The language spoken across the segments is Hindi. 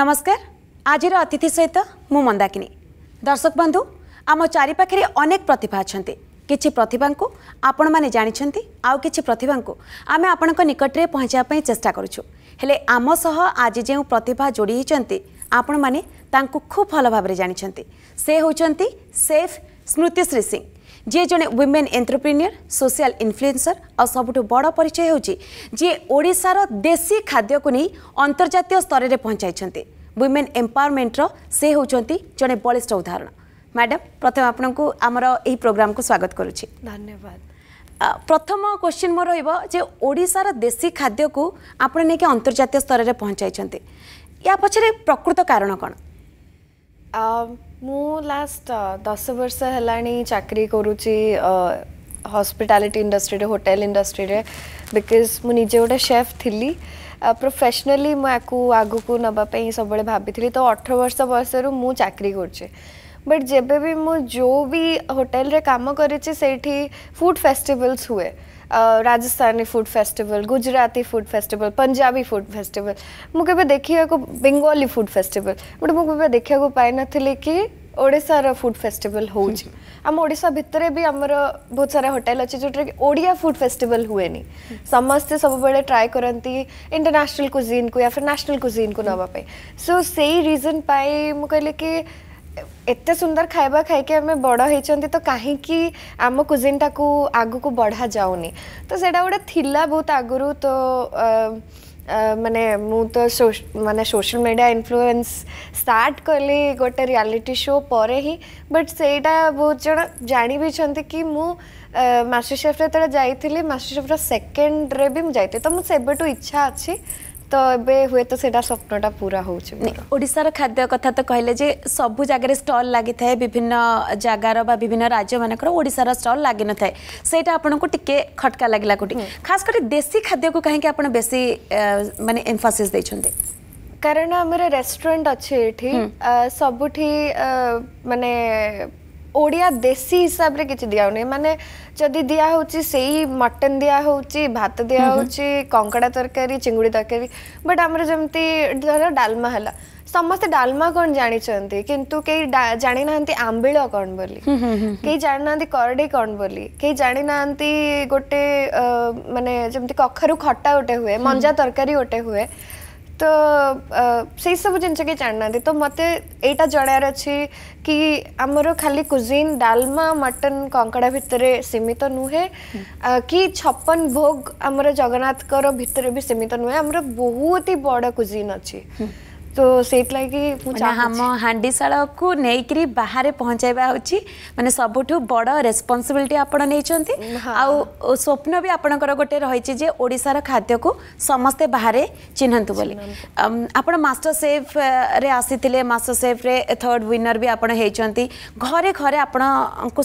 নমস্কার আজির অতিথি সহিত মু মন্দাকিনী দর্শক বন্ধু আম চারিপাখে অনেক প্রতিভা অনেক কিছু প্রতিভা আপন মানে জাঁচান আছে প্রতিভা আমি আপনার নিকটে পৌঁছাপ চেষ্টা করছু হলে আমসহ আজ যে প্রতিভা যোড়ি হয়েছেন আপন মানে তা খুব ভাল ভাবে জাঁচান সে হচ্ছেন সেফ স্মৃতিশ্রী সিং ଯିଏ ଜଣେ ୱିମେନ୍ ଏଣ୍ଟରପ୍ରିନିୟର ସୋସିଆଲ ଇନଫ୍ଲୁଏନ୍ସର ଆଉ ସବୁଠୁ ବଡ଼ ପରିଚୟ ହେଉଛି ଯିଏ ଓଡ଼ିଶାର ଦେଶୀ ଖାଦ୍ୟକୁ ନେଇ ଅନ୍ତର୍ଜାତୀୟ ସ୍ତରରେ ପହଞ୍ଚାଇଛନ୍ତି ୱିମେନ୍ ଏମ୍ପାୱାରମେଣ୍ଟର ସେ ହେଉଛନ୍ତି ଜଣେ ବଳିଷ୍ଠ ଉଦାହରଣ ମ୍ୟାଡ଼ାମ୍ ପ୍ରଥମେ ଆପଣଙ୍କୁ ଆମର ଏହି ପ୍ରୋଗ୍ରାମକୁ ସ୍ୱାଗତ କରୁଛି ଧନ୍ୟବାଦ ପ୍ରଥମ କ୍ୱେଶ୍ଚିନ୍ ମୋର ରହିବ ଯେ ଓଡ଼ିଶାର ଦେଶୀ ଖାଦ୍ୟକୁ ଆପଣ ନେଇକି ଅନ୍ତର୍ଜାତୀୟ ସ୍ତରରେ ପହଞ୍ଚାଇଛନ୍ତି ୟା ପଛରେ ପ୍ରକୃତ କାରଣ କ'ଣ ମୁଁ ଲାଷ୍ଟ ଦଶ ବର୍ଷ ହେଲାଣି ଚାକିରି କରୁଛି ହସ୍ପିଟାଲିଟି ଇଣ୍ଡଷ୍ଟ୍ରିରେ ହୋଟେଲ ଇଣ୍ଡଷ୍ଟ୍ରିରେ ବିକଜ୍ ମୁଁ ନିଜେ ଗୋଟେ ସେଫ୍ ଥିଲି ପ୍ରଫେସନାଲି ମୁଁ ୟାକୁ ଆଗକୁ ନେବା ପାଇଁ ସବୁବେଳେ ଭାବିଥିଲି ତ ଅଠର ବର୍ଷ ବୟସରୁ ମୁଁ ଚାକିରି କରୁଛି ବଟ୍ ଯେବେ ବି ମୁଁ ଯେଉଁ ବି ହୋଟେଲରେ କାମ କରିଛି ସେଇଠି ଫୁଡ଼୍ ଫେଷ୍ଟିଭାଲ୍ସ ହୁଏ Rajasthani food festival Gujarati food festival Punjabi food festival मुझे देखा बेंगली फूड फेस्टिवल गोटे मुझे देखा पाई कि ओडार फुड फेस्टिवल होम ओडा भितर भी आम बहुत सारा होटेल अच्छे जोटे कि ओडिया फुड फेस्टिवल हुए समस्ते सब बड़े ट्राए करती इंटरनेशनल कुजिन को या फिर नेशनल कुजिन को नापी सो से रिजन पाई मुझे कहली कि ଏତେ ସୁନ୍ଦର ଖାଇବା ଖାଇକି ଆମେ ବଡ଼ ହେଇଛନ୍ତି ତ କାହିଁକି ଆମ କୁଜିନ୍ଟାକୁ ଆଗକୁ ବଢ଼ା ଯାଉନି ତ ସେଇଟା ଗୋଟେ ଥିଲା ବହୁତ ଆଗରୁ ତ ମାନେ ମୁଁ ତ ମାନେ ସୋସିଆଲ ମିଡ଼ିଆ ଇନଫ୍ଲୁଏନ୍ସ ଷ୍ଟାର୍ଟ କଲି ଗୋଟେ ରିଆଲିଟି ଶୋ ପରେ ହିଁ ବଟ୍ ସେଇଟା ବହୁତ ଜଣ ଜାଣିବିଛନ୍ତି କି ମୁଁ ମାଷ୍ଟର ସେଫ୍ରେ ଯେତେବେଳେ ଯାଇଥିଲି ମାଷ୍ଟର ସେଫ୍ର ସେକେଣ୍ଡରେ ବି ମୁଁ ଯାଇଥିଲି ତ ମୁଁ ସେବେଠୁ ଇଚ୍ଛା ଅଛି ତ ଏବେ ହୁଏତ ସେଇଟା ସ୍ୱପ୍ନଟା ପୁରା ହେଉଛି ଓଡ଼ିଶାର ଖାଦ୍ୟ କଥା ତ କହିଲେ ଯେ ସବୁ ଜାଗାରେ ଷ୍ଟଲ୍ ଲାଗିଥାଏ ବିଭିନ୍ନ ଜାଗାର ବା ବିଭିନ୍ନ ରାଜ୍ୟମାନଙ୍କର ଓଡ଼ିଶାର ଷ୍ଟଲ୍ ଲାଗିନଥାଏ ସେଇଟା ଆପଣଙ୍କୁ ଟିକେ ଖଟକା ଲାଗିଲା କେଉଁଠି ଖାସ୍ କରି ଦେଶୀ ଖାଦ୍ୟକୁ କାହିଁକି ଆପଣ ବେଶୀ ମାନେ ଏମ୍ଫାସିସ୍ ଦେଇଛନ୍ତି କାରଣ ଆମର ରେଷ୍ଟୁରାଣ୍ଟ ଅଛି ଏଠି ସବୁଠି ମାନେ ओडिया देसी हिसाब रे किछ दिया नै माने जदी दिया होची सेही मटन दिया होची भात दिया हम्म, हम्म। होची कंकड़ा तरकारी चिंगुड़ी तरकारी बट हमर जमती धर डालमा हला समस्त डालमा कोन जानि छेंती किंतु के जानि नांती आंबिलो कोन बोली के जानि नांती करडे कोन बोली के जानि नांती गोटे माने जमती कखरु खट्टा उठे हुए मंजा तरकारी उठे हुए ତ ସେଇସବୁ ଜିନିଷ କେହି ଜାଣିନାହାନ୍ତି ତ ମୋତେ ଏଇଟା ଜଣାର ଅଛି କି ଆମର ଖାଲି କୁଜିନ୍ ଡାଲମା ମଟନ୍ କଙ୍କଡ଼ା ଭିତରେ ସୀମିତ ନୁହେଁ କି ଛପନ ଭୋଗ ଆମର ଜଗନ୍ନାଥଙ୍କର ଭିତରେ ବି ସୀମିତ ନୁହେଁ ଆମର ବହୁତ ହି ବଡ଼ କୁଜିନ୍ ଅଛି তো সেইট লাগি আম হাণ্ডিশাড়কু নেইকি বাহারে পৌঁছাইবা হচ্ছে মানে সবুঠু বড় রেসপন্সিবিলিটি আপনার নিয়েছেন আপ্ন বি আপনার গোটে রয়েছে যে ওড়শার খাদ্যক সমস্তে বাহারে চিহ্নতু বলে আপনার মাস্টর সেফ্রে আসিলে মাস্টর সেফ্রে থর্ড উইনর বি আপনার হয়েছেন ঘরে ঘরে আপনার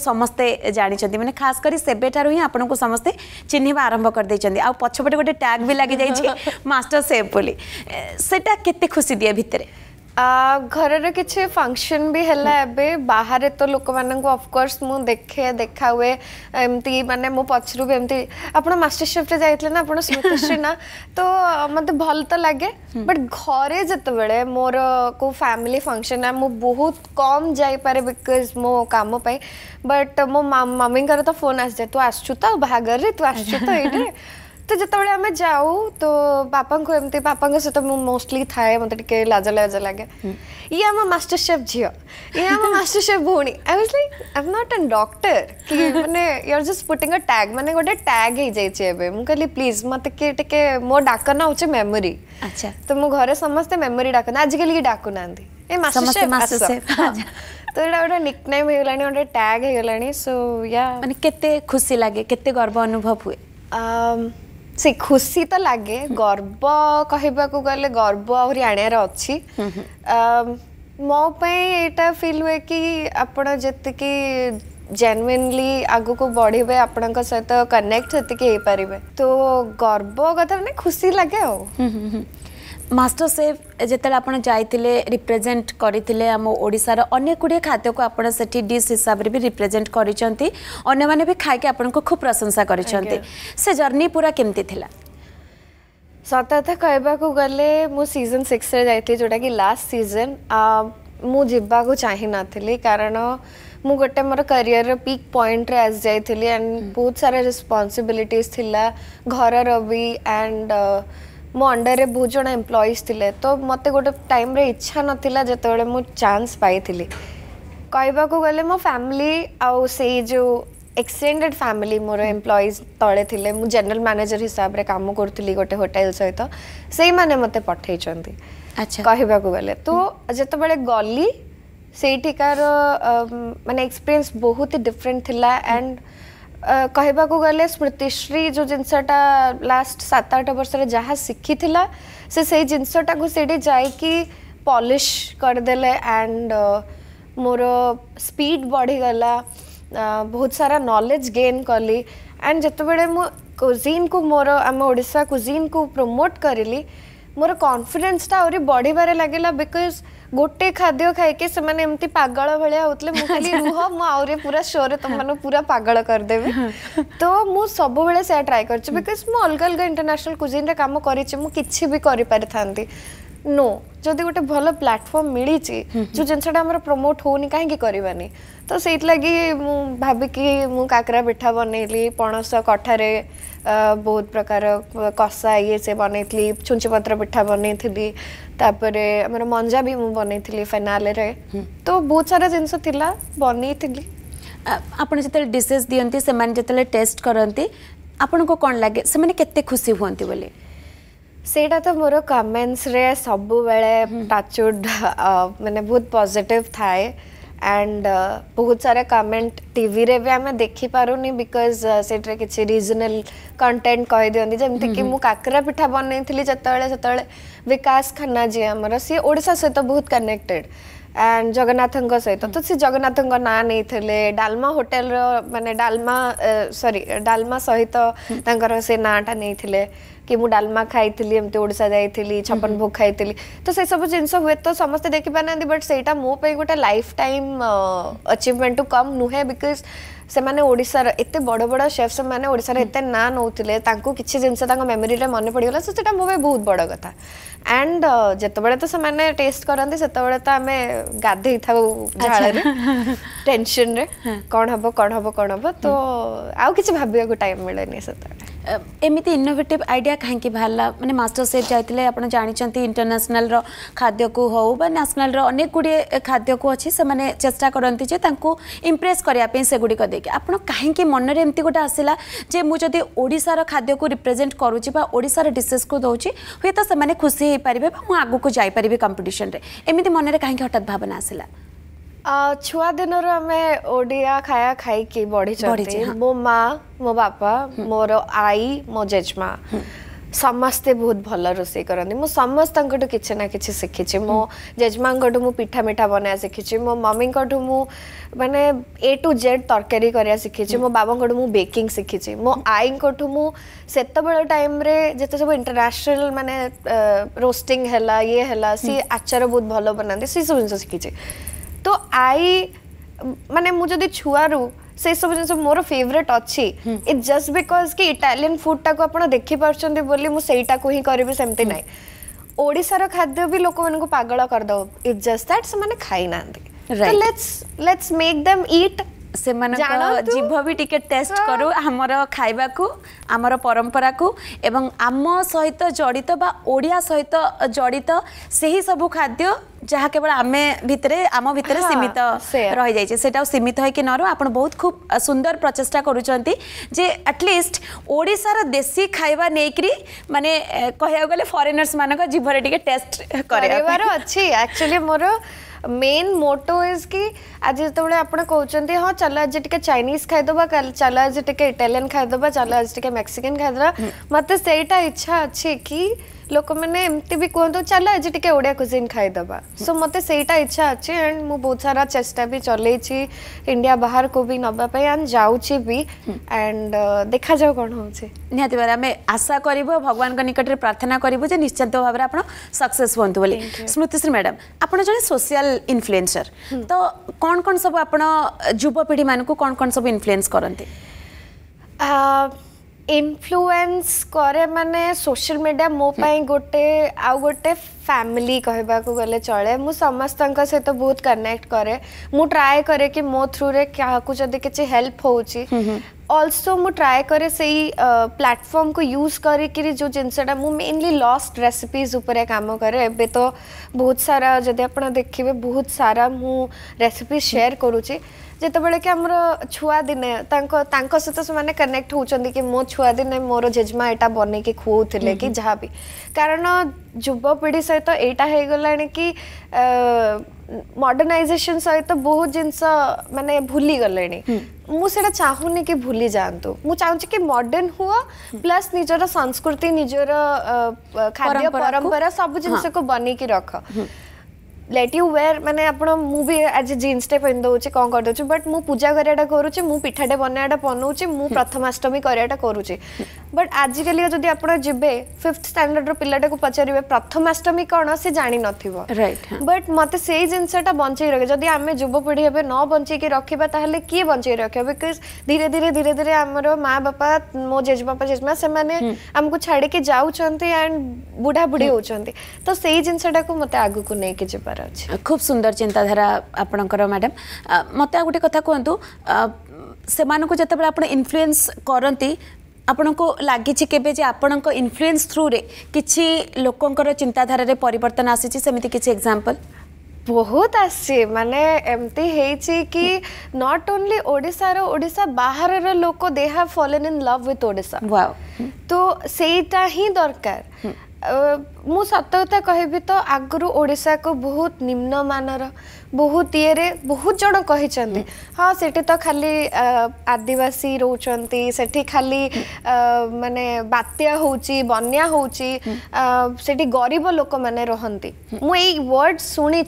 সমস্তে জাঁচান মানে খাস করে সেবেঠার হি আপনার সমস্তে চিহ্নবা আরম্ভ করে দিয়েছেন আপছপটে গোটে ট্যাগ বি লাগি যাই মাস্টর সেফ বলে সেটা কেতে খুশি দিয়ে भितर ଘରର କିଛି ଫଙ୍କସନ୍ ବି ହେଲା ଏବେ ବାହାରେ ତ ଲୋକମାନଙ୍କୁ ଅଫକୋର୍ସ ମୁଁ ଦେଖେ ଦେଖା ହୁଏ ଏମିତି ମାନେ ମୋ ପଛରୁ ବି ଏମିତି ଆପଣ ମାଷ୍ଟର ସେଫ୍ରେ ଯାଇଥିଲେ ନା ଆପଣ ସ୍ମୃତିଶ୍ରୀ ନା ତ ମୋତେ ଭଲ ତ ଲାଗେ ବଟ୍ ଘରେ ଯେତେବେଳେ ମୋର କେଉଁ ଫ୍ୟାମିଲି ଫଙ୍କସନ୍ ମୁଁ ବହୁତ କମ୍ ଯାଇପାରେ ବିକଜ୍ ମୋ କାମ ପାଇଁ ବଟ୍ ମୋ ମମିଙ୍କର ତ ଫୋନ୍ ଆସିଯାଏ ତୁ ଆସୁଛୁ ତ ବାହାଘରରେ ତୁ ଆସୁଛୁ ତ ଏଇଟାରେ ତ ଯେତେବେଳେ ଆମେ ଯାଉ ତ ବାପାଙ୍କୁ ଏମିତି ବାପାଙ୍କ ସହିତ ମୁଁ ମୋଷ୍ଟଲି ଥାଏ ମୋତେ ଟିକେ ଲାଜ ଲାଜ ଲାଗେ ଇଏ ଆମ ମାଷ୍ଟର ସେଫ୍ ଝିଅ ଇଏ ଆମ ମାଷ୍ଟର ସେଫ୍ ଭଉଣୀ I was like I am not an doctor କି ମାନେ you are just putting a tag ମାନେ ଗୋଟେ ଟ୍ୟାଗ୍ ହେଇଯାଇଛି ଏବେ ମୁଁ କହିଲି ପ୍ଲିଜ୍ ମୋତେ କିଏ ଟିକେ ମୋ ଡାକ ନା ହେଉଛି ମେମୋରି ଆଚ୍ଛା ତ ମୋ ଘରେ ସମସ୍ତେ ମେମୋରି ଡାକନ୍ତି ଆଜିକାଲି କି ଡାକୁନାହାନ୍ତି ଏ ମାଷ୍ଟର ସେଫ୍ ତ ଏଇଟା ଗୋଟେ ନିକନେମ୍ ହେଇଗଲାଣି ଗୋଟେ ଟ୍ୟାଗ୍ ହେଇଗଲାଣି ସୋ ୟା ମାନେ କେତେ ଖୁସି ଲାଗେ କେତେ ଗର୍ବ ଅନୁଭବ ହୁଏ से खुशी तो लगे गर्व कह गर्व आणार अच्छी मोपाई यहाँ फिल हुए कि आप जी जेन्युनली आग को बढ़े आपण सहित कनेक्ट से पारे तो गर्व कथा मैंने खुशी लगे आ ମାଷ୍ଟର ସେଫ୍ ଯେତେବେଳେ ଆପଣ ଯାଇଥିଲେ ରିପ୍ରେଜେଣ୍ଟ କରିଥିଲେ ଆମ ଓଡ଼ିଶାର ଅନେକ ଗୁଡ଼ିଏ ଖାଦ୍ୟକୁ ଆପଣ ସେଠି ଡିସ୍ ହିସାବରେ ବି ରିପ୍ରେଜେଣ୍ଟ କରିଛନ୍ତି ଅନ୍ୟମାନେ ବି ଖାଇକି ଆପଣଙ୍କୁ ଖୁବ୍ ପ୍ରଶଂସା କରିଛନ୍ତି ସେ ଜର୍ଣ୍ଣି ପୁରା କେମିତି ଥିଲା ସତକଥା କହିବାକୁ ଗଲେ ମୁଁ ସିଜନ୍ ସିକ୍ସରେ ଯାଇଥିଲି ଯେଉଁଟାକି ଲାଷ୍ଟ ସିଜନ୍ ମୁଁ ଯିବାକୁ ଚାହିଁନଥିଲି କାରଣ ମୁଁ ଗୋଟେ ମୋର କ୍ୟାରିୟରର ପିକ୍ ପଏଣ୍ଟରେ ଆସିଯାଇଥିଲି ଆଣ୍ଡ ବହୁତ ସାରା ରେସ୍ପନ୍ସିବିଲିଟିଜ୍ ଥିଲା ଘରର ବି ଆଣ୍ଡ ମୋ ଅଣ୍ଡରରେ ବହୁତ ଜଣ ଏମ୍ପ୍ଲୟିଜ୍ ଥିଲେ ତ ମୋତେ ଗୋଟେ ଟାଇମ୍ରେ ଇଚ୍ଛା ନଥିଲା ଯେତେବେଳେ ମୁଁ ଚାନ୍ସ ପାଇଥିଲି କହିବାକୁ ଗଲେ ମୋ ଫ୍ୟାମିଲି ଆଉ ସେଇ ଯେଉଁ ଏକ୍ସଟେଣ୍ଡେଡ଼ ଫ୍ୟାମିଲି ମୋର ଏମ୍ପ୍ଲୟିଜ୍ ତଳେ ଥିଲେ ମୁଁ ଜେନେରାଲ ମ୍ୟାନେଜର ହିସାବରେ କାମ କରୁଥିଲି ଗୋଟେ ହୋଟେଲ ସହିତ ସେଇମାନେ ମୋତେ ପଠେଇଛନ୍ତି କହିବାକୁ ଗଲେ ତ ଯେତେବେଳେ ଗଲି ସେଇଠିକାର ମାନେ ଏକ୍ସପିରିଏନ୍ସ ବହୁତ ଡିଫରେଣ୍ଟ ଥିଲା ଆଣ୍ଡ କହିବାକୁ ଗଲେ ସ୍ମୃତିଶ୍ରୀ ଯେଉଁ ଜିନିଷଟା ଲାଷ୍ଟ ସାତ ଆଠ ବର୍ଷରେ ଯାହା ଶିଖିଥିଲା ସେ ସେଇ ଜିନିଷଟାକୁ ସେଇଠି ଯାଇକି ପଲିଶ କରିଦେଲେ ଆଣ୍ଡ ମୋର ସ୍ପିଡ଼ ବଢ଼ିଗଲା ବହୁତ ସାରା ନଲେଜ ଗେନ୍ କଲି ଆଣ୍ଡ ଯେତେବେଳେ ମୁଁ କୁଜିନ୍କୁ ମୋର ଆମ ଓଡ଼ିଶା କୁଜିନ୍କୁ ପ୍ରମୋଟ୍ କରିଲି ମୋର କନଫିଡେନ୍ସଟା ଆହୁରି ବଢ଼ିବାରେ ଲାଗିଲା ବିକଜ ଗୋଟେ ଖାଦ୍ୟ ଖାଇକି ସେମାନେ ଏମିତି ପାଗଳ ଭଳିଆ ହଉଥିଲେ ମୁଁ କହିଲି ରୁହ ମୁଁ ଆହୁରି ପୁରା ସୋରେ ତମମାନଙ୍କୁ ପୁରା ପାଗଳ କରିଦେବି ତ ମୁଁ ସବୁବେଳେ ସେଇଆ ଟ୍ରାଏ କରିଛି ବିକଜ ମୁଁ ଅଲଗା ଅଲଗା ଇଣ୍ଟରନ୍ୟାସନାଲ କୁଜିନରେ କାମ କରିଛି ମୁଁ କିଛି ବି କରିପାରିଥାନ୍ତି नो ଯଦି ଗୋଟେ ଭଲ ପ୍ଲାଟଫର୍ମ ମିଳିଛି ଯେଉଁ ଜିନିଷଟା ଆମର ପ୍ରମୋଟ୍ ହେଉନି କାହିଁକି କରିବାନି ତ ସେଇଥିଲାଗି ମୁଁ ଭାବିକି ମୁଁ କାକରା ପିଠା ବନେଇଲି ପଣସ କଠାରେ ବହୁତ ପ୍ରକାର କଷା ଇଏ ସେ ବନେଇଥିଲି ଛୁଞ୍ଚି ପତ୍ର ପିଠା ବନେଇଥିଲି ତାପରେ ଆମର ମଞ୍ଜା ବି ମୁଁ ବନେଇଥିଲି ଫାଇନାଲରେ ତ ବହୁତ ସାରା ଜିନିଷ ଥିଲା ବନେଇଥିଲି ଆପଣ ଯେତେବେଳେ ଡିସେସ୍ ଦିଅନ୍ତି ସେମାନେ ଯେତେବେଳେ ଟେଷ୍ଟ କରନ୍ତି ଆପଣଙ୍କୁ କ'ଣ ଲାଗେ ସେମାନେ କେତେ ଖୁସି ହୁଅନ୍ତି ବୋଲି ସେଇଟା ତ ମୋର କମେଣ୍ଟସରେ ସବୁବେଳେ ଟାଚୁଡ୍ ମାନେ ବହୁତ ପଜିଟିଭ୍ ଥାଏ ଆଣ୍ଡ ବହୁତ ସାରା କମେଣ୍ଟ ଟିଭିରେ ବି ଆମେ ଦେଖିପାରୁନି ବିକଜ୍ ସେଇଥିରେ କିଛି ରିଜନାଲ୍ କଣ୍ଟେଣ୍ଟ କହିଦିଅନ୍ତି ଯେମିତିକି ମୁଁ କାକରା ପିଠା ବନେଇଥିଲି ଯେତେବେଳେ ସେତେବେଳେ ବିକାଶ ଖାନ୍ନା ଯିଏ ଆମର ସିଏ ଓଡ଼ିଶା ସହିତ ବହୁତ କନେକ୍ଟେଡ଼ ଆଣ୍ଡ ଜଗନ୍ନାଥଙ୍କ ସହିତ ତ ସେ ଜଗନ୍ନାଥଙ୍କ ନାଁ ନେଇଥିଲେ ଡାଲମା ହୋଟେଲର ମାନେ ଡାଲମା ସରି ଡାଲମା ସହିତ ତାଙ୍କର ସେ ନାଁଟା ନେଇଥିଲେ कि मुझे डालमा खाई एमती ओडा जा छपन भोग खाई तो से सब जिन हे तो समस्त देखी पार ना बट से मोप गोटे lifetime achievement to come नुहे बिकज से मैंने बड़ बड़ सेफ से मैंने ना नौते कि जिन मेमोरी में मन पड़गला तो मोबाइल बहुत बड़ कथ एंड जितेबाद तो से टेस्ट करते से आम गाधे था टेनशन कौन हम कौन हम कौन हम तो आज भाव टाइम मिले से ଏମିତି ଇନୋଭେଟିଭ୍ ଆଇଡ଼ିଆ କାହିଁକି ବାହାରିଲା ମାନେ ମାଷ୍ଟର ସେଫ୍ ଯାଇଥିଲେ ଆପଣ ଜାଣିଛନ୍ତି ଇଣ୍ଟରନ୍ୟାସନାଲ୍ର ଖାଦ୍ୟକୁ ହେଉ ବା ନ୍ୟାସନାଲ୍ର ଅନେକ ଗୁଡ଼ିଏ ଖାଦ୍ୟକୁ ଅଛି ସେମାନେ ଚେଷ୍ଟା କରନ୍ତି ଯେ ତାଙ୍କୁ ଇମ୍ପ୍ରେସ୍ କରିବା ପାଇଁ ସେଗୁଡ଼ିକ ଦେଇକି ଆପଣ କାହିଁକି ମନରେ ଏମିତି ଗୋଟେ ଆସିଲା ଯେ ମୁଁ ଯଦି ଓଡ଼ିଶାର ଖାଦ୍ୟକୁ ରିପ୍ରେଜେଣ୍ଟ କରୁଛି ବା ଓଡ଼ିଶାର ଡିସେସ୍କୁ ଦେଉଛି ହୁଏତ ସେମାନେ ଖୁସି ହେଇପାରିବେ ବା ମୁଁ ଆଗକୁ ଯାଇପାରିବି କମ୍ପିଟିସନ୍ରେ ଏମିତି ମନରେ କାହିଁକି ହଠାତ୍ ଭାବନା ଆସିଲା ଛୁଆ ଦିନରୁ ଆମେ ଓଡ଼ିଆ ଖାଇବା ଖାଇକି ବଢ଼ିଛନ୍ତି ମୋ ମା ମୋ ବାପା ମୋର ଆଈ ମୋ ଜେଜେମା ସମସ୍ତେ ବହୁତ ଭଲ ରୋଷେଇ କରନ୍ତି ମୁଁ ସମସ୍ତଙ୍କଠୁ କିଛି ନା କିଛି ଶିଖିଛି ମୋ ଜେଜେମାଙ୍କଠୁ ମୁଁ ପିଠା ମିଠା ବନେଇବା ଶିଖିଛି ମୋ ମମିଙ୍କଠୁ ମୁଁ ମାନେ ଏ ଟୁ ଜେଡ୍ ତରକାରୀ କରିବା ଶିଖିଛି ମୋ ବାବାଙ୍କଠୁ ମୁଁ ବେକିଂ ଶିଖିଛି ମୋ ଆଈଙ୍କଠୁ ମୁଁ ସେତେବେଳ ଟାଇମ୍ରେ ଯେତେ ସବୁ ଇଣ୍ଟରନ୍ୟାସନାଲ୍ ମାନେ ରୋଷ୍ଟିଂ ହେଲା ଇଏ ହେଲା ସିଏ ଆଚାର ବହୁତ ଭଲ ବନାନ୍ତି ସେସବୁ ଜିନିଷ ଶିଖିଛି ତ ଆଇ ମାନେ ମୁଁ ଯଦି ଛୁଆରୁ ସେସବୁ ଜିନିଷ ମୋର ଫେଭରେଟ୍ ଅଛି ଇଟ୍ ଜଷ୍ଟ ବିକଜ୍ କି ଇଟାଲିଆନ୍ ଫୁଡ଼୍ଟାକୁ ଆପଣ ଦେଖିପାରୁଛନ୍ତି ବୋଲି ମୁଁ ସେଇଟାକୁ ହିଁ କରିବି ସେମିତି ନାହିଁ ଓଡ଼ିଶାର ଖାଦ୍ୟ ବି ଲୋକମାନଙ୍କୁ ପାଗଳ କରିଦେବ ଇଟ୍ ଜଷ୍ଟ ଦ୍ୟାଟ୍ ସେମାନେ ଖାଇନାହାନ୍ତି let's let's make them eat ସେମାନଙ୍କ ଜିଭ ବି ଟିକେ ଟେଷ୍ଟ କରୁ ଆମର ଖାଇବାକୁ ଆମର ପରମ୍ପରାକୁ ଏବଂ ଆମ ସହିତ ଜଡ଼ିତ ବା ଓଡ଼ିଆ ସହିତ ଜଡ଼ିତ ସେହି ସବୁ ଖାଦ୍ୟ ଯାହା କେବଳ ଆମେ ଭିତରେ ଆମ ଭିତରେ ସୀମିତ ରହିଯାଇଛି ସେଇଟା ସୀମିତ ହେଇକି ନ ରହୁ ଆପଣ ବହୁତ ଖୁବ୍ ସୁନ୍ଦର ପ୍ରଚେଷ୍ଟା କରୁଛନ୍ତି ଯେ ଆଟଲିଷ୍ଟ ଓଡ଼ିଶାର ଦେଶୀ ଖାଇବା ନେଇକରି ମାନେ କହିବାକୁ ଗଲେ ଫରେନର୍ସ ମାନଙ୍କ ଜୀବରେ ଟିକେ ଟେଷ୍ଟ କରିବାର ଅଛି ଆକ୍ଚୁଆଲି ମୋର মেইন মোটো ইজ কি আজ যেতবে আপনার কৌন হ্যাঁ চলো আজ টিকে চাইনিজ খাইদেবা চলো আজ টিকে ইটালিয়ান খাইদেবা চলো আজ টিকে মেক্সিকান খাইদেবা মতো সেইটা ইচ্ছা আছে কি ଲୋକମାନେ ଏମିତି ବି କୁହନ୍ତୁ ଚାଲ ଆଜି ଟିକେ ଓଡ଼ିଆ କୁଜିନ୍ ଖାଇଦେବା ସୋ ମୋତେ ସେଇଟା ଇଚ୍ଛା ଅଛି ଆଣ୍ଡ ମୁଁ ବହୁତ ସାରା ଚେଷ୍ଟା ବି ଚଲେଇଛି ଇଣ୍ଡିଆ ବାହାରକୁ ବି ନେବା ପାଇଁ ଆଣ୍ଡ ଯାଉଛି ବି ଆଣ୍ଡ ଦେଖାଯାଉ କ'ଣ ହେଉଛି ନିହାତି ଭାବରେ ଆମେ ଆଶା କରିବୁ ଭଗବାନଙ୍କ ନିକଟରେ ପ୍ରାର୍ଥନା କରିବୁ ଯେ ନିଶ୍ଚିତ ଭାବରେ ଆପଣ ସକ୍ସେସ୍ ହୁଅନ୍ତୁ ବୋଲି ସ୍ମୃତିଶ୍ରୀ ମ୍ୟାଡ଼ାମ୍ ଆପଣ ଜଣେ ସୋସିଆଲ ଇନଫ୍ଲୁଏନ୍ସର ତ କ'ଣ କ'ଣ ସବୁ ଆପଣ ଯୁବପିଢ଼ିମାନଙ୍କୁ କ'ଣ କ'ଣ ସବୁ ଇନଫ୍ଲୁଏନ୍ସ କରନ୍ତି इनफ्लुएंस करे माने सोशल मीडिया मो पाई गोटे आउ गोटे फैमिली कहवा को गले चले मु समस्त सहित तो बहुत कनेक्ट करे मु ट्राए करे कि मो थ्रू रे क्या कुछ जदि किछ हेल्प होउची ऑल्सो मु ट्राए करे सही प्लेटफॉर्म को यूज करे कि जो जिंसडा मु मेनली लॉस्ट रेसिपीज ऊपर काम करे बे तो बहुत सारा जदि आपण देखिबे बहुत सारा मु रेसिपी शेयर करूची जितेबले कि आम छुआ दिने सहित से कनेक्ट होती मो छुआ दिने मोर जेजमा यहाँ बन के खुले कि जहाँ भी कारण जुवपीढ़ी सहित यहाँ हो गला कि मडर्णाइजेसन सहित बहुत जिन मानने भूली गले मुझे चाहूनी कि भूली जातु मुझे कि मडर्ण हुआ प्लस निजर संस्कृति निजर खाद्य परंपरा सब जिन को रख लेट यू वेयर मैंने आप मुझे आज जीन्सटे पिंधे कौन कर बट मु पूजा कराटा करुच्चे मु पिठाटे बनाटा बनाऊे मु प्रथमाष्टमी कराटा करुच्चे ବଟ୍ ଆଜିକାଲିକା ଯଦି ଆପଣ ଯିବେ ଫିଫ୍ଥ ଷ୍ଟାଣ୍ଡାର୍ଡର ପିଲାଟାକୁ ପଚାରିବେ ପ୍ରଥମାଷ୍ଟମୀ କ'ଣ ସେ ଜାଣିନଥିବ ବଟ୍ ମୋତେ ସେଇ ଜିନିଷଟା ବଞ୍ଚେଇ ରଖେ ଯଦି ଆମେ ଯୁବପିଢ଼ି ଏବେ ନ ବଞ୍ଚେଇକି ରଖିବା ତାହେଲେ କିଏ ବଞ୍ଚେଇ ରଖିବ ବିକଜ ଧୀରେ ଧୀରେ ଧୀରେ ଧୀରେ ଆମର ମା ବାପା ମୋ ଜେଜେବାପା ଜେଜେମା ସେମାନେ ଆମକୁ ଛାଡ଼ିକି ଯାଉଛନ୍ତି ଆଣ୍ଡ ବୁଢ଼ାବୁଢ଼ୀ ହେଉଛନ୍ତି ତ ସେଇ ଜିନିଷଟାକୁ ମୋତେ ଆଗକୁ ନେଇକି ଯିବାର ଅଛି ଖୁବ୍ ସୁନ୍ଦର ଚିନ୍ତାଧାରା ଆପଣଙ୍କର ମ୍ୟାଡ଼ାମ୍ ମୋତେ ଆଉ ଗୋଟେ କଥା କୁହନ୍ତୁ ସେମାନଙ୍କୁ ଯେତେବେଳେ ଆପଣ ଇନଫ୍ଲୁଏନ୍ସ କରନ୍ତି আপনক লাগিছে কেবে যে আপনক ইনফ্লুয়েন্স থ্রু রে কিছি লোককৰ চিন্তা ধাৰাৰে পৰিৱৰ্তন আছিছে সেমই কিছি এগজাম্পল বহুত আছে মানে এমতে হৈছে কি নট অনলি ওড়িশাৰ ওড়িশা বাহৰৰ লোক দেহা fallen in love with Odisha wow তো সেইটা হেই দরকার मु सत कह तो आगु ओडा को बहुत निम्न मानर बहुत ईरे बहुत जन कही हाँ से तो खाली आदिवासी रोचे खाली मान बात्या बना होती गरीब लोक मैंने रहा वर्ड शुणी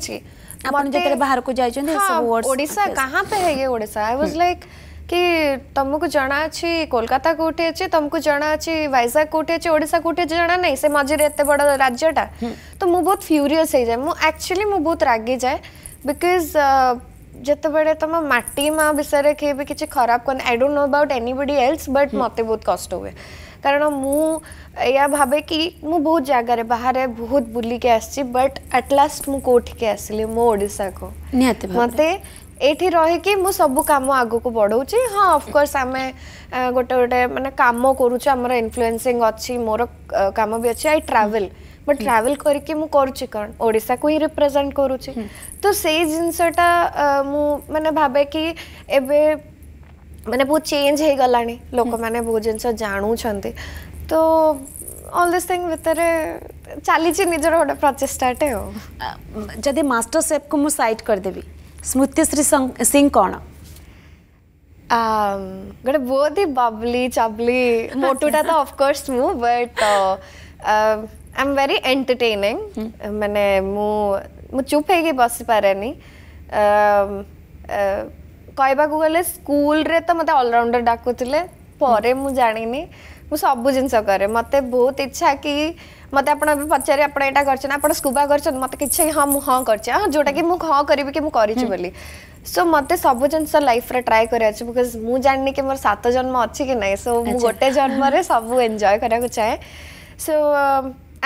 बाहर को जाए वर्ड्स कहाँ पे है ये आई वाज लाइक like, कि तुमको जना अच्छे कोलकाता कौटी अच्छे तुमको जना अच्छे वैजाग कौटी अच्छे ओडा कौटी अच्छे जना ना से मझे एत बड़ राज्यटा तो मुझे बहुत फ्यूरीयस हो जाए मुझे एक्चुअली मुझे बहुत रागी जाए बिकज ଯେତେବେଳେ ତମ ମାଟି ମା ବିଷୟରେ କିଏ ବି କିଛି ଖରାପ କରେ I don't know about anybody else but ମୋତେ ବହୁତ କଷ୍ଟ ହୁଏ କାରଣ ମୁଁ ଏଇଆ ଭାବେ କି ମୁଁ ବହୁତ ଜାଗାରେ ବାହାରେ ବହୁତ ବୁଲିକି ଆସିଛି ବଟ୍ ଆଟ୍ ଲାଷ୍ଟ ମୁଁ କେଉଁଠିକି ଆସିଲି ମୋ ଓଡ଼ିଶାକୁ ମୋତେ एठी रहिके मु सब काम आगो को बढौ छी हां ऑफ कोर्स आमे गोटे गोटे माने काम करू छी हमरा इन्फ्लुएंसिंग अछि मोर काम भी अछि आई ट्रैवल बट ट्रैवल करिके मु करू छी कारण ओडिसा को ही रिप्रेजेंट करू छी तो से जिंसटा मु माने भाबे कि एबे माने बहुत चेंज हे गलाणी लोक माने बहुत जिंस जानु छथि तो ऑल दिस थिंग भितरे चली छी निजर प्रचेष्टाटे हो जदी मास्टर शेफ को मु साइट कर देबी स्मृतिश्री सिंह कौन गोटे बहुत ही बबली चबली मोटूटा तो अफकोर्स मु but I am very entertaining मैंने मु चुप होइके बस पारे कहवाक ଗଲେ स्कूल तो मतलब अलराउंडर डाकुले मुझे ମୁଁ ଜାଣିନି ମୁଁ ସବୁ ଜିନିଷ କରେ ମୋତେ ବହୁତ ଇଚ୍ଛା କି ମୋତେ ଆପଣ ଏବେ ପଚାରି ଆପଣ ଏଇଟା କରିଛନ୍ତି ଆପଣ ସ୍କୁବା କରିଛନ୍ତି ମୋତେ କିଛି ହଁ ମୁଁ ହଁ କରିଛି ହଁ ଯେଉଁଟାକି ମୁଁ ହଁ କରିବି କି ମୁଁ କରିଛି ବୋଲି ସୋ ମୋତେ ସବୁ ଜିନିଷ ଲାଇଫ୍ରେ ଟ୍ରାଏ କରିବାର ଅଛି ବିକଜ୍ ମୁଁ ଜାଣିନି କି ମୋର ସାତ ଜନ୍ମ ଅଛି କି ନାହିଁ ସୋ ମୁଁ ଗୋଟେ ଜନ୍ମରେ ସବୁ ଏନ୍ଜୟ କରିବାକୁ ଚାହେଁ so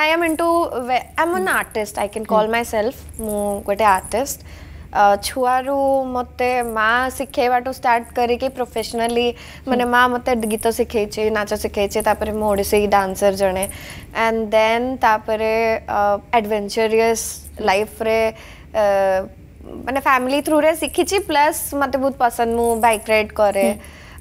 I am into I am an artist I can call myself ମୁଁ ଗୋଟେ ଆର୍ଟିଷ୍ଟ ଛୁଆରୁ ମୋତେ ମା ଶିଖେଇବାଠୁ ଷ୍ଟାର୍ଟ କରିକି ପ୍ରୋଫେସନାଲି ମାନେ ମା ମୋତେ ଗୀତ ଶିଖେଇଛି ନାଚ ଶିଖେଇଛି ତାପରେ ମୁଁ ଓଡ଼ିଶୀ ଡାନ୍ସର ଜଣେ ଆଣ୍ଡ ଦେନ୍ ତାପରେ ଆଡ଼ଭେଞ୍ଚରିୟସ୍ ଲାଇଫରେ ମାନେ ଫ୍ୟାମିଲି ଥ୍ରୁରେ ଶିଖିଛି ପ୍ଲସ୍ ମୋତେ ବହୁତ ପସନ୍ଦ ମୁଁ ବାଇକ୍ ରାଇଡ଼୍ କରେ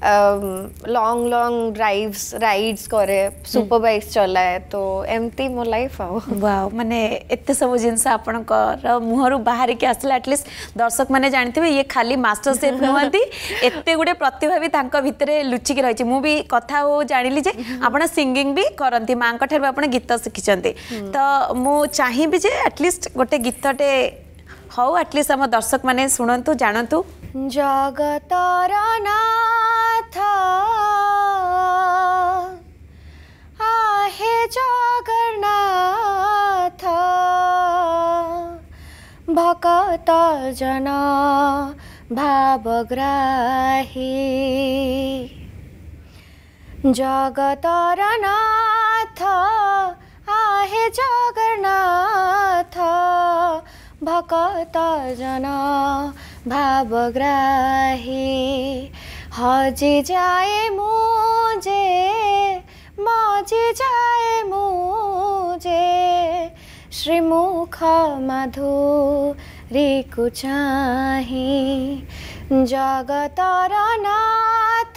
लॉन्ग लॉन्ग ड्राइव्स राइड्स करे सुपर hmm. बाइक्स चलाए तो एमती मो लाइफ आओ वाओ माने एते सब जिंस आपनकर मुहरु बाहर के आसला एटलीस्ट दर्शक माने जानथिबे ये खाली मास्टर सेफ नहंती एते गुडे प्रतिभा भी तांको भितरे लुचि के रहिछि मु भी कथा हो जानिली जे आपण सिंगिंग भी करंती मांको ठर आपण गीत शिखिचंती hmm. तो मु चाहिबे जे एटलीस्ट गोटे गीतटे हाउ एटलिस्ट हम दर्शक माने सुनंतु जानंतु जगतर नाथ आहे जगन्नाथ भक्त जन भावग्राही जगत नाथ आहे जगन्नाथ ভকত জন ভাবগ্রাহী হজি যায় মুজে মজি যায় মুজে শ্রীমুখ মাধু রিকু চাহি জগতর নাথ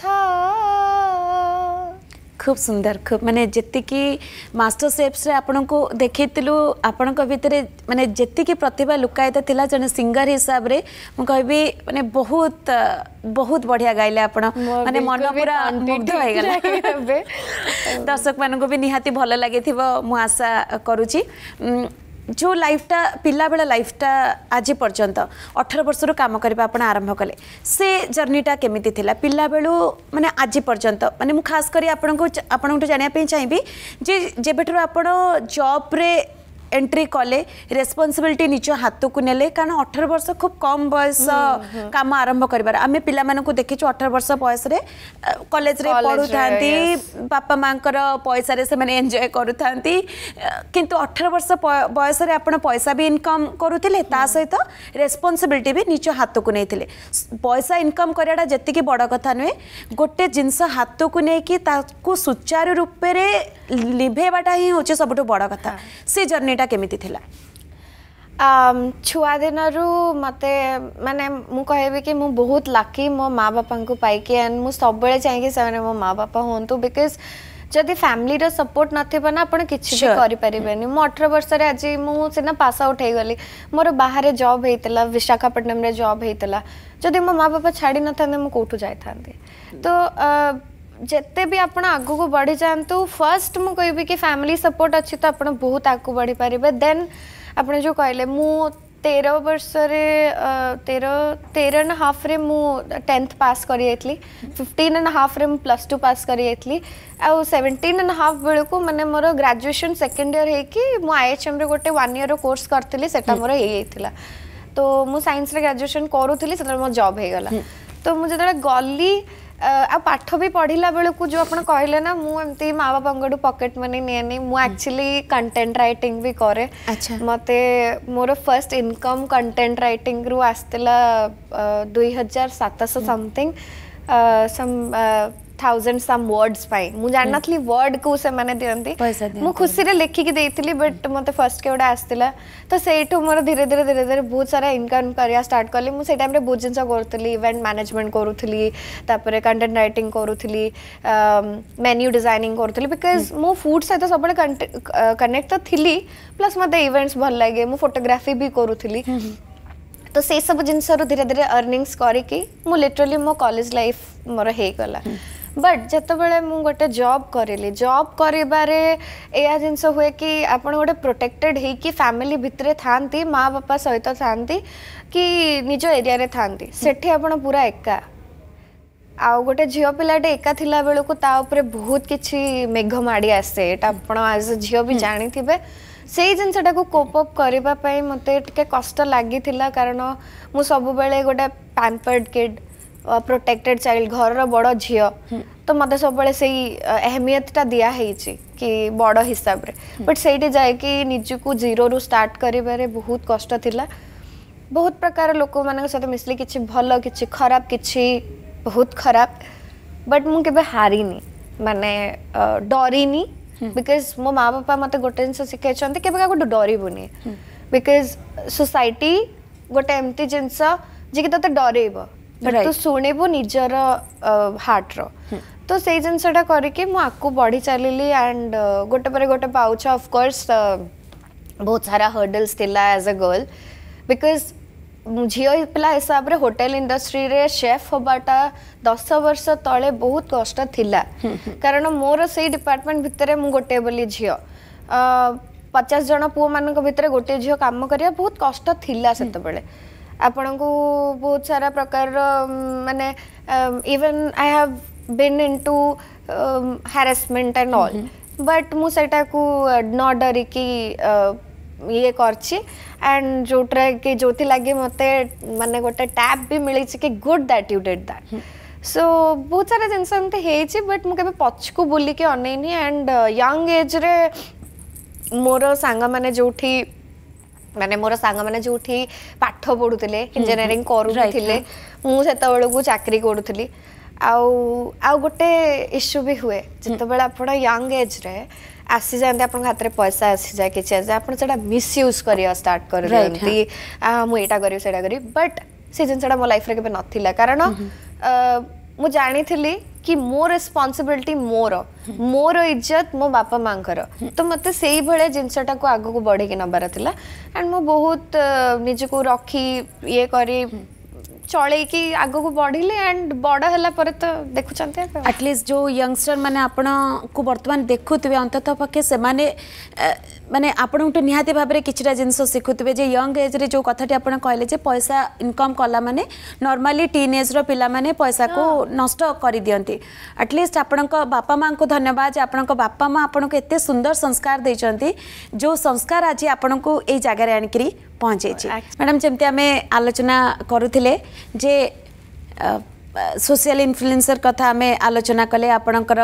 খুব সুন্দর খুব মানে যেতিকি মাস্টার সেফসরে আপনার দেখাইলু আপনার ভিতরে মানে যেতিকি প্রতিভা লুকায়িত লা জন সিঙ্গর হিসাবে মু কবি মানে বহুত বহুত বঢ়িয়া গাইলে আপন মানে মন পুরা মুগ্ধ হয়ে গেল দর্শক মানুষ নিহাতি ভালো লাগি মু আশা করুছি ଯେଉଁ ଲାଇଫ୍ଟା ପିଲାବେଳ ଲାଇଫ୍ଟା ଆଜି ପର୍ଯ୍ୟନ୍ତ ଅଠର ବର୍ଷରୁ କାମ କରିବା ଆପଣ ଆରମ୍ଭ କଲେ ସେ ଜର୍ଣ୍ଣିଟା କେମିତି ଥିଲା ପିଲାବେଳୁ ମାନେ ଆଜି ପର୍ଯ୍ୟନ୍ତ ମାନେ ମୁଁ ଖାସ୍ କରି ଆପଣଙ୍କୁ ଆପଣଙ୍କଠୁ ଜାଣିବା ପାଇଁ ଚାହିଁବି ଯେ ଯେବେଠାରୁ ଆପଣ ଜବ୍ରେ एंट्री कले रेस्पनसबिलिटी निज हाथ को ने कारण अठर वर्ष खूब कम बयस कम हम्म, हम्म, हम्म। आरंभ कर आम पे देखी छु अठर वर्ष बयस कलेज था बापा माँ को पैसा से मैंने एंजय करु अठर वर्ष बयस पैसा भी इनकम करुता सहित रेस्पनसबिलिटी भी निज हाथ को नहीं पैसा इनकम करा जी बड़ कथा नुहे गोटे जिनस हाथ को लेकिन सुचारू रूप हाँ। से लिभेवाटा ही हूँ सब बड़ कथ से जर्नी विषयटा केमी थी छुआ दिन मत मानने कह बहुत लकी मो माँ बापा पाई एंड मुझे सब चाहिए मो माँ बापा हूँ बिकज जदि फैमिली रो सपोर्ट ना आप कि करेंगे मुझे अठर वर्ष सीना पास आउट होली मोर बाहर जब होता विशाखापटनम जब होता जदि मो माँ बापा छाड़ न था कौटू जाए तो जिते भी आप आग बढ़ी जातु फर्स्ट मुझे कह फैमिली सपोर्ट अच्छी तो आप बहुत आगे बढ़ी पारे देन आप जो कहले मु तेर वर्ष तेर एंड हाफ रे मु टेन्थ पास कर फिफ्टन एंड हाफ रे प्लस टू पास कर सेवेन्टीन एंड हाफ बेलू मैंने मोर ग्राजुएसन सेकेंड इयर होम रे गोटे वन इयर कोर्स करी से मोर है तो मुझे सैन्स ग्राजुएसन करूँ से मो जब होगा तो मुझे गली ଆଉ ପାଠ ବି ପଢ଼ିଲା ବେଳକୁ ଯେଉଁ ଆପଣ କହିଲେ ନା ମୁଁ ଏମିତି ମା ବାପାଙ୍କଠୁ ପକେଟ୍ ମନି ନିଏନି ମୁଁ ଆକ୍ଚୁଆଲି କଣ୍ଟେଣ୍ଟ ରାଇଟିଂ ବି କରେ ମୋତେ ମୋର ଫାର୍ଷ୍ଟ ଇନକମ୍ କଣ୍ଟେଣ୍ଟ ରାଇଟିଂରୁ ଆସିଥିଲା ଦୁଇ ହଜାର ସାତଶହ something some thousand some words मु जान नी वर्ड को से दिखती मुझे खुशी में लिखिकी देती बट मत फर्स्ट के गोटे आसला तो ସେଇଠୁ ମୋର ଧୀରେ ଧୀରେ ଧୀରେ ଧୀରେ ବହୁତ ସାରା ଇନକମ୍ କରିବା ଷ୍ଟାର୍ଟ କଲି ମୁଁ ସେଇ ଟାଇମ୍ରେ ବହୁତ ଜିନିଷ କରୁଥିଲି ଇଭେଣ୍ଟ ମ୍ୟାନେଜମେଣ୍ଟ କରୁଥିଲି ତାପରେ କଣ୍ଟେଣ୍ଟ ରାଇଟିଂ କରୁଥିଲି ମେନ୍ୟୁ ଡିଜାଇନିଂ କରୁଥିଲି ବିକଜ୍ ମୁଁ ଫୁଡ୍ ସହିତ ସବୁବେଳେ କନେକ୍ଟ ତ ଥିଲି ପ୍ଲସ୍ ମୋତେ ଇଭେଣ୍ଟସ୍ ଭଲ ଲାଗେ ମୁଁ ଫଟୋଗ୍ରାଫି ବି କରୁଥିଲି ତ ସେଇ ସବୁ ଜିନିଷରୁ ଧୀରେ ଧୀରେ ଅର୍ଣ୍ଣିଙ୍ଗସ୍ କରିକି ମୁଁ ଲିଟରାଲି ମୋ କଲେଜ ଲାଇଫ୍ ମୋର ହେଇଗଲା ବଟ୍ ଯେତେବେଳେ ମୁଁ ଗୋଟେ ଜବ୍ କରିଲି ଜବ୍ କରିବାରେ ଏଇଆ ଜିନିଷ ହୁଏ କି ଆପଣ ଗୋଟେ ପ୍ରୋଟେକ୍ଟେଡ୍ ହେଇକି ଫ୍ୟାମିଲି ଭିତରେ ଥାଆନ୍ତି ମା ବାପା ସହିତ ଥାଆନ୍ତି କି ନିଜ ଏରିଆରେ ଥାଆନ୍ତି ସେଠି ଆପଣ ପୁରା ଏକା ଆଉ ଗୋଟେ ଝିଅ ପିଲାଟେ ଏକା ଥିଲା ବେଳକୁ ତା ଉପରେ ବହୁତ କିଛି ମେଘ ମାଡ଼ି ଆସେ ଏଇଟା ଆପଣ ଆଜ୍ ଏ ଝିଅ ବି ଜାଣିଥିବେ ସେଇ ଜିନିଷଟାକୁ କୋପ୍ ଅପ୍ କରିବା ପାଇଁ ମୋତେ ଟିକେ କଷ୍ଟ ଲାଗିଥିଲା କାରଣ ମୁଁ ସବୁବେଳେ ଗୋଟେ ପ୍ୟାମ୍ପର୍ଡ଼ କିଡ଼୍ प्रोटेक्टेड चाइल्ड घर बड़ झील तो मत सब अहमियतटा दिखाई कि बड़ हिसाब से बट से जाए कि निजी जीरो रु स्टार्ट कर बहुत कष्ट बहुत प्रकार लोक मान सहित मिसली कि भल कि खराब कि बहुत खराब बट मुझे हारी मान डरी बिकज मो माँ बापा मत गोटे जिन शिखाई के गोटे डरबुन बिकज सोसाइटी गोटे एमती जिनस जी कि तेत डरेब କିନ୍ତୁ ଶୁଣିବୁ ନିଜର ହାର୍ଟର ତ ସେଇ ଜିନିଷଟା କରିକି ମୁଁ ଆଗକୁ ବଢ଼ି ଚାଲିଲି ଆଣ୍ଡ ଗୋଟେ ପରେ ଗୋଟେ ପାଉଛ ଅଫକୋର୍ସ ବହୁତ ସାରା ହର୍ଡଲ୍ସ ଥିଲା ଆଜ୍ ଏ ଗର୍ଲ ବିକଜ୍ ଝିଅ ପିଲା ହିସାବରେ ହୋଟେଲ ଇଣ୍ଡଷ୍ଟ୍ରିରେ ସେଫ୍ ହେବାଟା ଦଶ ବର୍ଷ ତଳେ ବହୁତ କଷ୍ଟ ଥିଲା କାରଣ ମୋର ସେଇ ଡିପାର୍ଟମେଣ୍ଟ ଭିତରେ ମୁଁ ଗୋଟିଏ ବୋଲି ଝିଅ ପଚାଶ ଜଣ ପୁଅମାନଙ୍କ ଭିତରେ ଗୋଟିଏ ଝିଅ କାମ କରିବା ବହୁତ କଷ୍ଟ ଥିଲା ସେତେବେଳେ आपण को बहुत सारा प्रकार मैंने even I have been into harassment and all but मुटा को न डरिकी ये एंड जो कि जो लगे मत मैंने गोटे टैप भी मिली कि good that you did that so बहुत सारा जिनमें बट मुझे पछ को बुल के एंड यंग एज्रे मोर सांग मैंने ମାନେ ମୋର ସାଙ୍ଗମାନେ ଯେଉଁଠି ପାଠ ପଢ଼ୁଥିଲେ ଇଞ୍ଜିନିୟରିଂ କରୁଥିଲେ ମୁଁ ସେତେବେଳକୁ ଚାକିରି କରୁଥିଲି ଆଉ ଆଉ ଗୋଟେ ଇସ୍ୟୁ ବି ହୁଏ ଯେତେବେଳେ ଆପଣ ୟଙ୍ଗ ଏଜ୍ରେ ଆସିଯାଆନ୍ତି ଆପଣଙ୍କ ହାତରେ ପଇସା ଆସିଯାଏ କିଛି ଆସିଯାଏ ଆପଣ ସେଇଟା ମିସ୍ୟୁଜ୍ କରିବା ଷ୍ଟାର୍ଟ କରିଦିଅନ୍ତି ମୁଁ ଏଇଟା କରିବି ସେଇଟା କରିବି ବଟ୍ ସେ ଜିନିଷଟା ମୋ ଲାଇଫ୍ରେ କେବେ ନଥିଲା କାରଣ ମୁଁ ଜାଣିଥିଲି କି ମୋ ରେସ୍ପନ୍ସିବିଲିଟି ମୋର ମୋର ଇଜ୍ଜତ ମୋ ବାପା ମାଆଙ୍କର ତ ମୋତେ ସେଇଭଳିଆ ଜିନିଷଟାକୁ ଆଗକୁ ବଢ଼େଇକି ନେବାର ଥିଲା ଆଣ୍ଡ ମୁଁ ବହୁତ ନିଜକୁ ରଖି ଇଏ କରି ଚଳେଇକି ଆଗକୁ ବଢ଼ିଲି ଆଣ୍ଡ ବଡ଼ ହେଲା ପରେ ତ ଦେଖୁଛନ୍ତି ଆଟଲିଷ୍ଟ ଯେଉଁ ୟଙ୍ଗଷ୍ଟର ମାନେ ଆପଣଙ୍କୁ ବର୍ତ୍ତମାନ ଦେଖୁଥିବେ ଅନ୍ତତଃ ପକ୍ଷେ ସେମାନେ ମାନେ ଆପଣ ଗୋଟେ ନିହାତି ଭାବରେ କିଛିଟା ଜିନିଷ ଶିଖୁଥିବେ ଯେ ୟଙ୍ଗ ଏଜ୍ରେ ଯେଉଁ କଥାଟି ଆପଣ କହିଲେ ଯେ ପଇସା ଇନକମ୍ କଲା ମାନେ ନର୍ମାଲି ଟିନ୍ ଏଜ୍ର ପିଲାମାନେ ପଇସାକୁ ନଷ୍ଟ କରିଦିଅନ୍ତି ଆଟଲିଷ୍ଟ ଆପଣଙ୍କ ବାପା ମାଆଙ୍କୁ ଧନ୍ୟବାଦ ଯେ ଆପଣଙ୍କ ବାପା ମାଆ ଆପଣଙ୍କୁ ଏତେ ସୁନ୍ଦର ସଂସ୍କାର ଦେଇଛନ୍ତି ଯେଉଁ ସଂସ୍କାର ଆଜି ଆପଣଙ୍କୁ ଏଇ ଜାଗାରେ ଆଣିକିରି ପହଞ୍ଚେଇଛି ମ୍ୟାଡ଼ାମ୍ ଯେମିତି ଆମେ ଆଲୋଚନା କରୁଥିଲେ ଯେ सोशल इनफ्लुएंसर कथा आम आलोचना कले आपणकर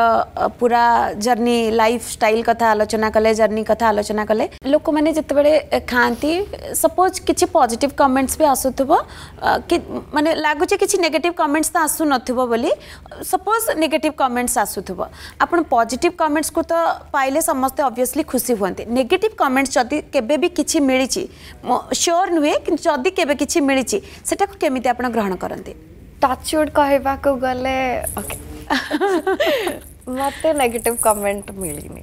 पूरा जर्नी लाइफ स्टाइल कथा आलोचना कले जर्नी कथा आलोचना कले लोक मैंने जिते खाती सपोज किसी पॉजिटिव कमेंट्स भी आसू कि मानते लगुच किसी नेगेटिव कमेंट्स तो आसुन नोली सपोज नेगेटिव कमेंट्स आसुव आप पॉजिटिव कमेंट्स को तो पाइले समस्ते अभीयसली खुशी हूँ नेगेटिव कमेंट्स जदि केवे किसी मिली श्योर नुहे जदि केवे मिली सेटा केमी आप ग्रहण करते टचवर्ड कह मत नेगेट कमेंट मिलनी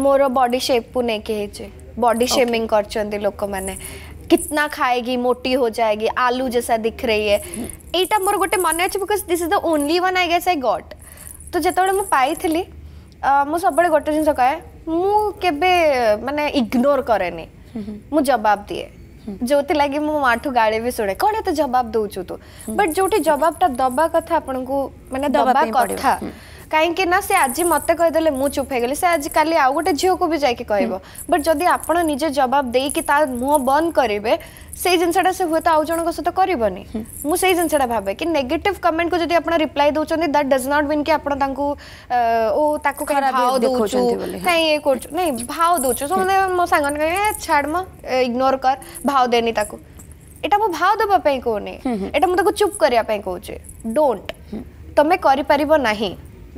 मोर बॉडी शेप को लेकिन बॉडी शेमिंग कर कितना खाएगी मोटी हो जाएगी आलू जैसा दिख रही है यहाँ हम्म। मोर गोटे मन अच्छे because this is the only one I guess I got तो जो पाई ମୁଁ ସବୁବେଳେ ଗୋଟେ ଜିନିଷ କହେ ମୁଁ କେବେ ମାନେ ଇଗ୍ନୋର କରେନି ମୁଁ ଜବାବ ଦିଏ ଯେଉଁଥିଲାଗି ମୁଁ ମାଠୁ ଗାଳି ବି ଶୁଣେ କ'ଣ ଏତେ ଜବାବ ଦେଉଛୁ ତୁ ବଟ୍ ଯେଉଁଠି ଜବାବଟା ଦେବା କଥା ଆପଣଙ୍କୁ ମାନେ ଦେବା କଥା କାହିଁକି ନା ସେ ଆଜି ମୋତେ କହିଦେଲେ ମୁଁ ଚୁପ୍ ହେଇଗଲି ସେ ଆଜି କାଲି ଆଉ ଗୋଟେ ଝିଅକୁ ବି ଯାଇକି କହିବ ବଟ୍ ଯଦି ଆପଣ ନିଜେ ଜବାବ ଦେଇକି ତା ମୁହଁ ବନ୍ଦ କରିବେ ସେଇ ଜିନିଷଟା ସେ ହୁଏତ ଆଉ ଜଣଙ୍କ ସହିତ କରିବନି ମୁଁ ସେଇ ଜିନିଷଟା ଭାବେ କି ନେଗେଟିଭ କମେଣ୍ଟକୁ ଯଦି ଆପଣ ରିପ୍ଲାଏ ଦେଉଛନ୍ତି ଦ୍ୟାଟ୍ ଡଜ୍ ନଟ୍ ମିନ୍ କି ଆପଣ ତାଙ୍କୁ ଓ ତାକୁ କାହିଁ ଇଏ କରୁଛୁ ନାଇଁ ଭାव ଦେଉଛୁ ସମସ୍ତେ ମୋ ସାଙ୍ଗମାନେ କହିବେ ଛାଡ଼ ମ ଇଗ୍ନୋର କର ଭାव ଦେନି ତାକୁ ଏଇଟା ମୁଁ ଭାव ଦେବା ପାଇଁ କହୁନି ଏଇଟା ମୁଁ ତାକୁ ଚୁପ୍ କରିବା ପାଇଁ କହୁଛି ଡୋଣ୍ଟ ତମେ କରିପାରିବ ନାହିଁ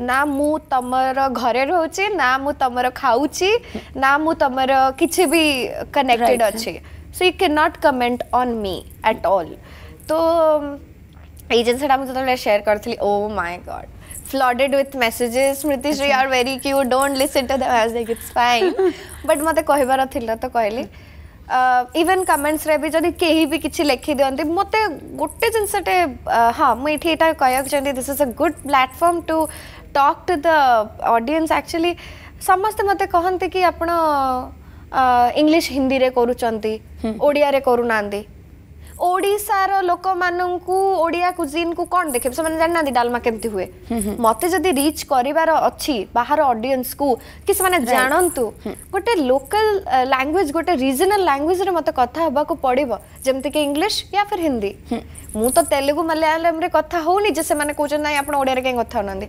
ନା ମୁଁ ତମର ଘରେ ରହୁଛି ନା ମୁଁ ତମର ଖାଉଛି ନା ମୁଁ ତମର କିଛି ବି କନେକ୍ଟେଡ୍ ଅଛି so you can not comment on me at all ତ ଏଇ ଜିନିଷଟା ମୁଁ ଯେତେବେଳେ ସେୟାର କରିଥିଲି oh my god flooded with messages smriti sri are very cute don't listen to them i was like it's fine but mate kahibara thila to kahili even କମେଣ୍ଟସରେ ବି ଯଦି କେହି ବି କିଛି ଲେଖିଦିଅନ୍ତି ମୋତେ ଗୋଟେ ଜିନିଷଟେ ହଁ ମୁଁ ଏଠି ଏଇଟା କହିବାକୁ ଚାହୁଁଛି this is a good platform to talk to the audience actually ସମସ୍ତେ ମୋତେ କହନ୍ତି କି ଆପଣ ଇଂଲିଶ ହିନ୍ଦୀରେ କରୁଛନ୍ତି ଓଡ଼ିଆରେ କରୁନାହାନ୍ତି ओडिसार लोक मानंकु ओडिया कुजिन को कोन देखे से जान ना डालमा केमति हुए मते जदी रीच बाहर ऑडियंस को किस माने गोटे लोकल लांगुएज गोटे रीजनल लैंग्वेज रे कथा हबा को पड़िबो या फिर हिंदी मुझे तेलुगु मलयालम कथ कथा होउनी जे से माने ओडिया रे के कथा नंदी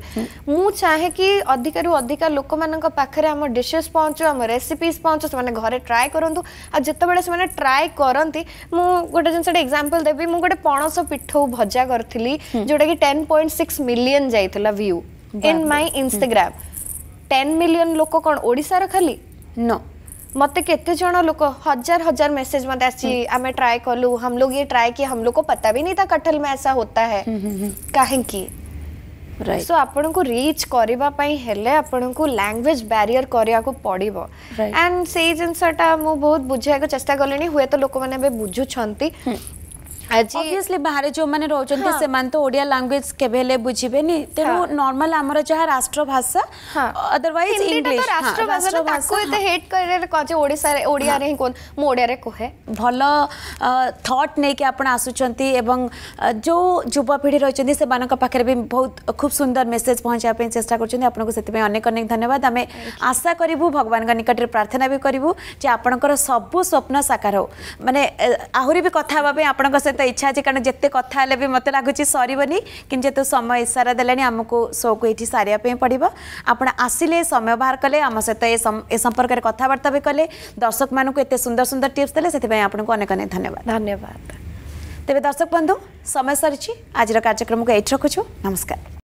चाहे कि अधिकारु अधिका लोक मानंक पाखरे आम डिशेस पहुंचो हम रेसिपीज पहुंचो से माने घरे ट्राई करंतु आ जत्ते बेले से माने एग्जांपल देबी मु गोटे पणस पिठो भजा करथिली जोटा कि 10.6 मिलियन जाइथला view in my Instagram 10 million लोक कोन ओडिसा रे खाली नो मते केते जण लोक हजार हजार मेसेज मते आसी आमे ट्राई हम लोग ये ट्राई कि हम लोग को पता भी नहीं था कटल में ऐसा होता है हम्म, हम्म, हम्म। काहे सो ଆପଣଙ୍କୁ ରିଚ୍ କରିବା ପାଇଁ ହେଲେ ଆପଣଙ୍କୁ ଲାଙ୍ଗୁଏଜ୍ ବ୍ୟାରିୟର କରିବାକୁ ପଡ଼ିବ ଆଣ୍ଡ ସେଇ ଜିନିଷଟା ମୁଁ ବହୁତ ବୁଝିବାକୁ ଚେଷ୍ଟା କଲିଣି ହୁଏତ ଲୋକମାନେ ଏବେ ବୁଝୁଛନ୍ତି ऑब्वियसली बाहर जो मैंने रहउछन से मान तो ओडिया लैंग्वेज केभेले बुझिबेनी तेनु नॉर्मल हमर जहां राष्ट्रभाषा अदरवाइज इंग्लिश राष्ट्रभाषा को एते हेट करे रे कजे ओडिसा रे ओडिया रे कोन मो ओडिया रे कोहे भलो थॉट ने के आपन आसुचंती एवं जो युवा पीढ़ी रहउछन से मानक पाखरे भी बहुत खूब सुंदर मेसेज पहुंचा पे चेष्टा करछन आपन को सेते पे अनेक अनेक धन्यवाद हमें आशा करिवु भगवान का निकट रे प्रार्थना भी करिवु जब आपन को सब स्वप्न साकार हो माने आहुरी भी कथा बा पे आपन को ବହୁତ ଇଚ୍ଛା ଅଛି କାରଣ ଯେତେ କଥା ହେଲେ ବି ମୋତେ ଲାଗୁଛି ସରିବନି କିନ୍ତୁ ଯେହେତୁ ସମୟ ଇସାରା ଦେଲାଣି ଆମକୁ ଶୋକୁ ଏଠି ସାରିବା ପାଇଁ ପଡ଼ିବ ଆପଣ ଆସିଲେ ସମୟ ବାହାର କଲେ ଆମ ସହିତ ଏ ସମ୍ପର୍କରେ କଥାବାର୍ତ୍ତା ବି କଲେ ଦର୍ଶକମାନଙ୍କୁ ଏତେ ସୁନ୍ଦର ସୁନ୍ଦର ଟିପ୍ସ ଦେଲେ ସେଥିପାଇଁ ଆପଣଙ୍କୁ ଅନେକ ଅନେକ ଧନ୍ୟବାଦ ଧନ୍ୟବାଦ ତେବେ ଦର୍ଶକ ବନ୍ଧୁ ସମୟ ସରିଛି ଆଜିର କାର୍ଯ୍ୟକ୍ରମକୁ ଏଇଠି ରଖୁଛୁ ନମସ୍କାର